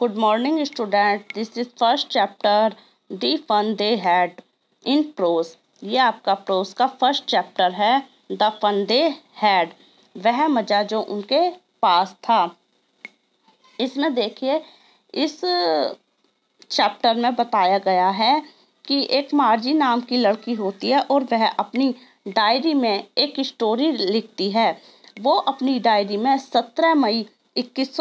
good morning student this is first chapter the fun they had in prose ये आपका prose का first chapter है the fun they had वह मज़ा जो उनके पास था इसमें देखिए इस चैप्टर में बताया गया है कि एक मार्जी नाम की लड़की होती है और वह अपनी डायरी में एक स्टोरी लिखती है वो अपनी डायरी में सत्रह मई इक्कीस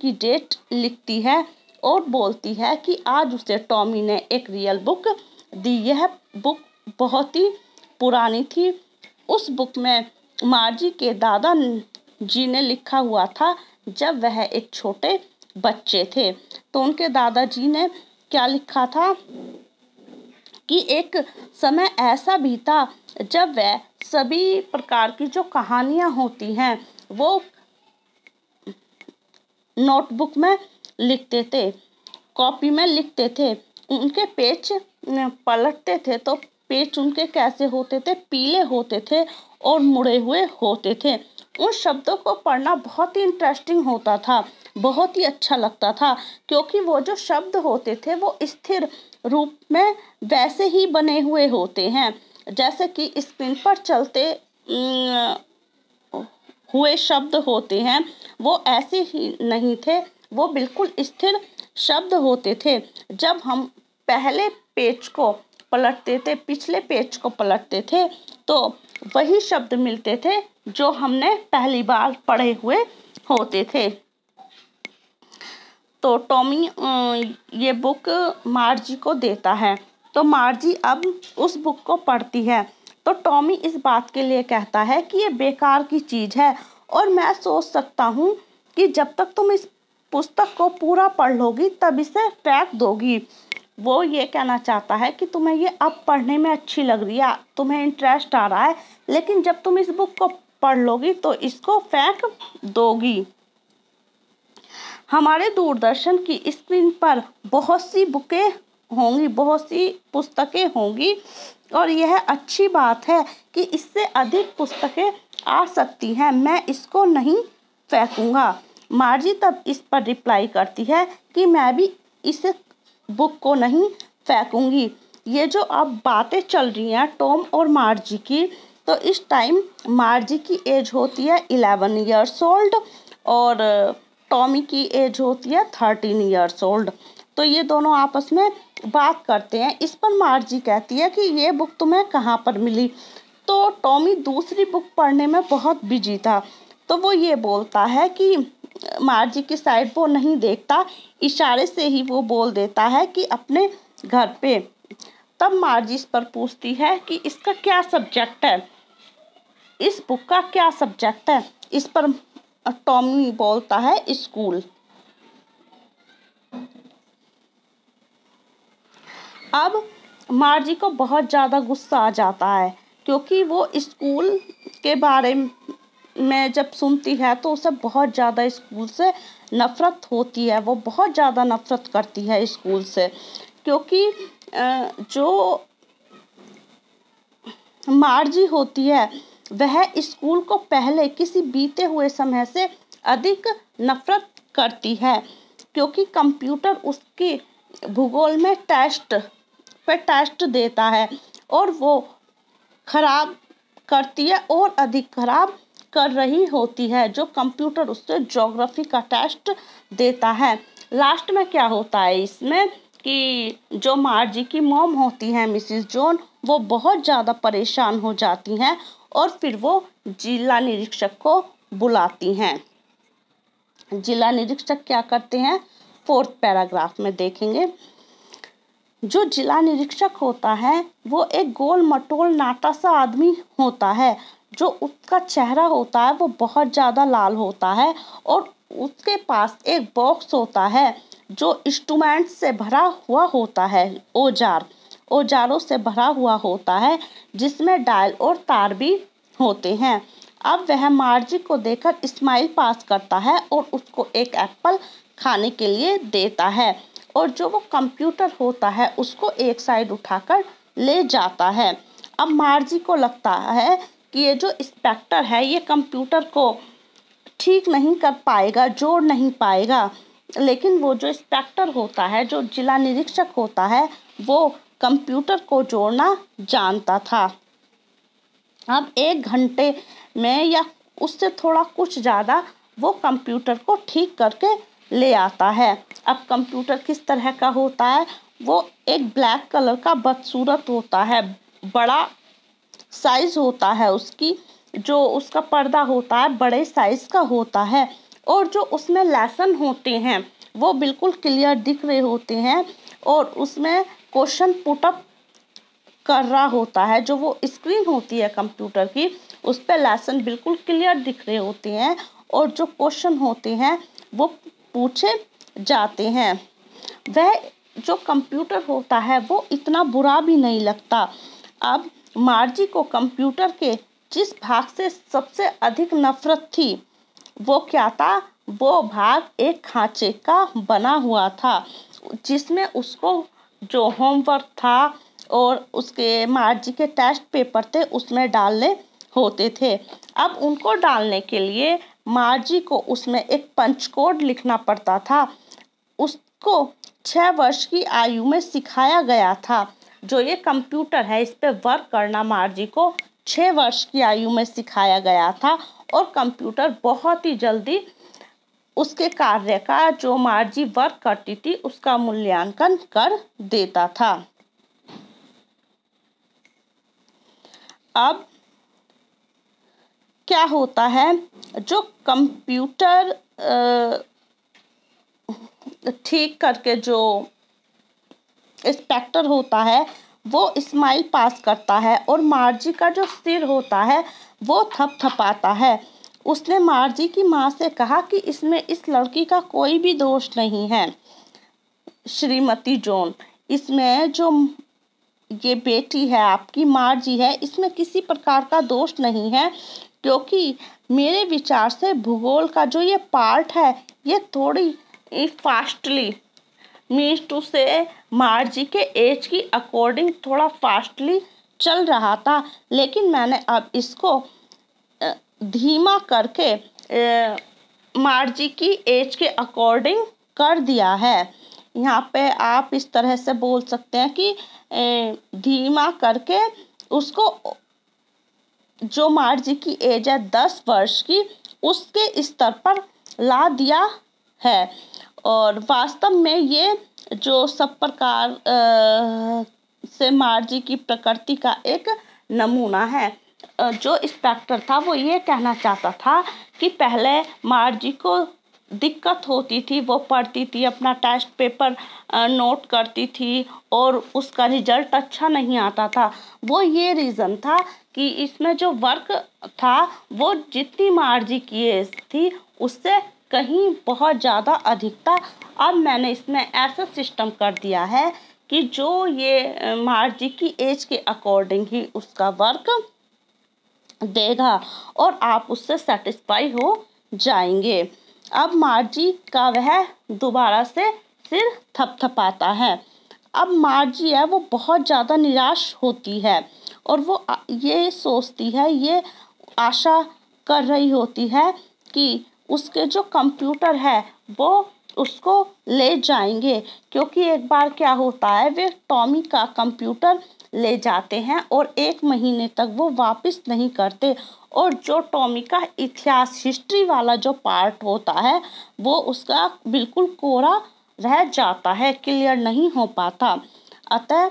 की डेट लिखती है और बोलती है कि आज उसे टॉमी ने एक रियल बुक दी यह बुक बहुत ही पुरानी थी उस बुक में मार्जी के दादा जी ने लिखा हुआ था जब वह एक छोटे बच्चे थे तो उनके दादा जी ने क्या लिखा था कि एक समय ऐसा भी था जब वह सभी प्रकार की जो कहानियाँ होती हैं वो नोटबुक में लिखते थे कॉपी में लिखते थे उनके पेज पलटते थे तो पेज उनके कैसे होते थे पीले होते थे और मुड़े हुए होते थे उन शब्दों को पढ़ना बहुत ही इंटरेस्टिंग होता था बहुत ही अच्छा लगता था क्योंकि वो जो शब्द होते थे वो स्थिर रूप में वैसे ही बने हुए होते हैं जैसे कि स्क्रीन पर चलते हुए शब्द होते हैं वो ऐसे ही नहीं थे वो बिल्कुल स्थिर शब्द होते थे जब हम पहले पेज को पलटते थे पिछले पेज को पलटते थे तो वही शब्द मिलते थे जो हमने पहली बार पढ़े हुए होते थे तो टॉमी ये बुक मार्जी को देता है तो मार्जी अब उस बुक को पढ़ती है तो टॉमी इस बात के लिए कहता है कि ये बेकार की चीज़ है और मैं सोच सकता हूँ कि जब तक तुम इस पुस्तक को पूरा पढ़ लोगी तब इसे फेंक दोगी वो ये कहना चाहता है कि तुम्हें ये अब पढ़ने में अच्छी लग रही है तुम्हें इंटरेस्ट आ रहा है लेकिन जब तुम इस बुक को पढ़ लोगी तो इसको फेंक दोगी हमारे दूरदर्शन की स्क्रीन पर बहुत सी बुकें होंगी बहुत सी पुस्तकें होंगी और यह अच्छी बात है कि इससे अधिक पुस्तकें आ सकती है मैं इसको नहीं फेंकूँगा मार्जी तब इस पर रिप्लाई करती है कि मैं भी इस बुक को नहीं फेंकूँगी ये जो अब बातें चल रही हैं टॉम और मार्जी की तो इस टाइम मार्जी की एज होती है इलेवन ईयर्स ओल्ड और टॉमी की एज होती है थर्टीन ईयर्स ओल्ड तो ये दोनों आपस में बात करते हैं इस पर मार्जी कहती है कि ये बुक तुम्हें कहाँ पर मिली तो टॉमी दूसरी बुक पढ़ने में बहुत बिजी था तो वो ये बोलता है कि मार्जी की साइड वो नहीं देखता इशारे से ही वो बोल देता है कि अपने घर पे तब मार्जी इस पर पूछती है कि इसका क्या सब्जेक्ट है इस बुक का क्या सब्जेक्ट है इस पर टॉमी बोलता है स्कूल अब मार्जी को बहुत ज़्यादा गुस्सा आ जाता है क्योंकि वो स्कूल के बारे में जब सुनती है तो उसे बहुत ज़्यादा स्कूल से नफ़रत होती है वो बहुत ज़्यादा नफ़रत करती है स्कूल से क्योंकि जो मार्जी होती है वह स्कूल को पहले किसी बीते हुए समय से अधिक नफ़रत करती है क्योंकि कंप्यूटर उसकी भूगोल में टेस्ट पर टेस्ट देता है और वो खराब करती है और अधिक खराब कर रही होती है जो कंप्यूटर उससे जोग्राफी का टेस्ट देता है लास्ट में क्या होता है इसमें कि जो मार्जी की मोम होती हैं मिसिस जोन वो बहुत ज़्यादा परेशान हो जाती हैं और फिर वो जिला निरीक्षक को बुलाती हैं जिला निरीक्षक क्या करते हैं फोर्थ पैराग्राफ में देखेंगे जो जिला निरीक्षक होता है वो एक गोल मटोल नाटा सा आदमी होता है जो उसका चेहरा होता है वो बहुत ज़्यादा लाल होता है और उसके पास एक बॉक्स होता है जो इंस्ट्रूमेंट से भरा हुआ होता है औजार औजारों से भरा हुआ होता है जिसमें डायल और तार भी होते हैं अब वह मार्जी को देखकर स्माइल पास करता है और उसको एक एप्पल खाने के लिए देता है और जो वो कंप्यूटर होता है उसको एक साइड उठाकर ले जाता है अब मार्जी को लगता है कि ये जो इंस्पेक्टर है ये कंप्यूटर को ठीक नहीं कर पाएगा जोड़ नहीं पाएगा लेकिन वो जो इंस्पेक्टर होता है जो जिला निरीक्षक होता है वो कंप्यूटर को जोड़ना जानता था अब एक घंटे में या उससे थोड़ा कुछ ज़्यादा वो कंप्यूटर को ठीक करके ले आता है अब कंप्यूटर किस तरह का होता है वो एक ब्लैक कलर का बदसूरत होता है बड़ा साइज़ होता है उसकी जो उसका पर्दा होता है बड़े साइज़ का होता है और जो उसमें लेसन होते हैं वो बिल्कुल क्लियर दिख रहे होते हैं और उसमें क्वेश्चन पुटअप कर रहा होता है जो वो स्क्रीन होती है कंप्यूटर की उस पर लेसन बिल्कुल क्लियर दिख रहे होते हैं और जो क्वेश्चन होते हैं वो पूछे जाते हैं वह जो कंप्यूटर होता है वो इतना बुरा भी नहीं लगता अब मार्जी को कंप्यूटर के जिस भाग से सबसे अधिक नफरत थी वो क्या था वो भाग एक खांचे का बना हुआ था जिसमें उसको जो होमवर्क था और उसके मार्जी के टेस्ट पेपर थे उसमें डालने होते थे अब उनको डालने के लिए मार्जी को उसमें एक पंचकोड लिखना पड़ता था उसको छः वर्ष की आयु में सिखाया गया था जो ये कंप्यूटर है इस पर वर्क करना मार्जी को छः वर्ष की आयु में सिखाया गया था और कंप्यूटर बहुत ही जल्दी उसके कार्य का जो मार्जी वर्क करती थी उसका मूल्यांकन कर देता था अब क्या होता है जो कंप्यूटर ठीक करके जो इंस्पेक्टर होता है वो स्माइल पास करता है और मार्जी का जो सिर होता है वो थपथपाता है उसने मार्जी की माँ से कहा कि इसमें इस लड़की का कोई भी दोष नहीं है श्रीमती जोन इसमें जो ये बेटी है आपकी मार्जी है इसमें किसी प्रकार का दोष नहीं है क्योंकि मेरे विचार से भूगोल का जो ये पार्ट है ये थोड़ी फास्टली मीन्स टू से मार्जी के एज की अकॉर्डिंग थोड़ा फास्टली चल रहा था लेकिन मैंने अब इसको धीमा करके मार्जी की एज के अकॉर्डिंग कर दिया है यहाँ पे आप इस तरह से बोल सकते हैं कि धीमा करके उसको जो मार्ज की एज है दस वर्ष की उसके स्तर पर ला दिया है और वास्तव में ये जो सब प्रकार से मार्जी की प्रकृति का एक नमूना है जो इंस्पेक्टर था वो ये कहना चाहता था कि पहले मार्जी को दिक्कत होती थी वो पढ़ती थी अपना टेस्ट पेपर नोट करती थी और उसका रिजल्ट अच्छा नहीं आता था वो ये रीज़न था कि इसमें जो वर्क था वो जितनी मार्जी किए थी उससे कहीं बहुत ज़्यादा अधिक था अब मैंने इसमें ऐसा सिस्टम कर दिया है कि जो ये मार्जी की एज के अकॉर्डिंग ही उसका वर्क देगा और आप उससे सेटिस्फाई हो जाएंगे अब मार्जी का वह दोबारा से सिर थपथपाता है अब मार्जी है वो बहुत ज़्यादा निराश होती है और वो ये सोचती है ये आशा कर रही होती है कि उसके जो कंप्यूटर है वो उसको ले जाएंगे क्योंकि एक बार क्या होता है वे टॉमी का कंप्यूटर ले जाते हैं और एक महीने तक वो वापस नहीं करते और जो टॉमी का इतिहास हिस्ट्री वाला जो पार्ट होता है वो उसका बिल्कुल कोरा रह जाता है क्लियर नहीं हो पाता अतः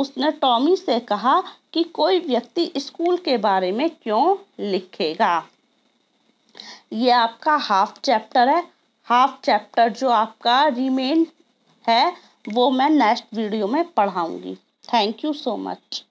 उसने टॉमी से कहा कि कोई व्यक्ति स्कूल के बारे में क्यों लिखेगा ये आपका हाफ चैप्टर है हाफ चैप्टर जो आपका रिमेन है वो मैं नेक्स्ट वीडियो में पढ़ाऊँगी थैंक यू सो मच